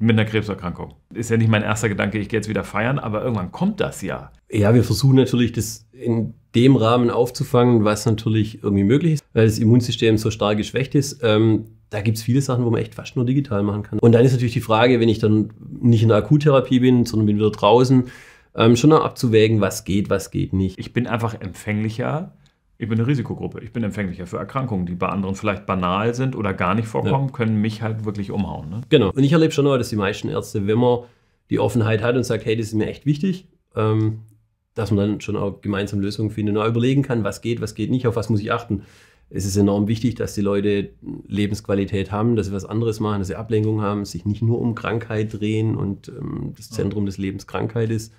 mit einer Krebserkrankung. Ist ja nicht mein erster Gedanke, ich gehe jetzt wieder feiern, aber irgendwann kommt das ja. Ja, wir versuchen natürlich, das in dem Rahmen aufzufangen, was natürlich irgendwie möglich ist, weil das Immunsystem so stark geschwächt ist. Ähm, da gibt es viele Sachen, wo man echt fast nur digital machen kann. Und dann ist natürlich die Frage, wenn ich dann nicht in der Akuttherapie bin, sondern bin wieder draußen, ähm, schon abzuwägen, was geht, was geht nicht. Ich bin einfach empfänglicher ich bin eine Risikogruppe. Ich bin empfänglicher für Erkrankungen, die bei anderen vielleicht banal sind oder gar nicht vorkommen, ja. können mich halt wirklich umhauen. Ne? Genau. Und ich erlebe schon mal, dass die meisten Ärzte, wenn man die Offenheit hat und sagt, hey, das ist mir echt wichtig, ähm, dass man dann schon auch gemeinsam Lösungen findet und auch überlegen kann, was geht, was geht nicht, auf was muss ich achten. Es ist enorm wichtig, dass die Leute Lebensqualität haben, dass sie was anderes machen, dass sie Ablenkung haben, sich nicht nur um Krankheit drehen und ähm, das Zentrum des Lebens Krankheit ist.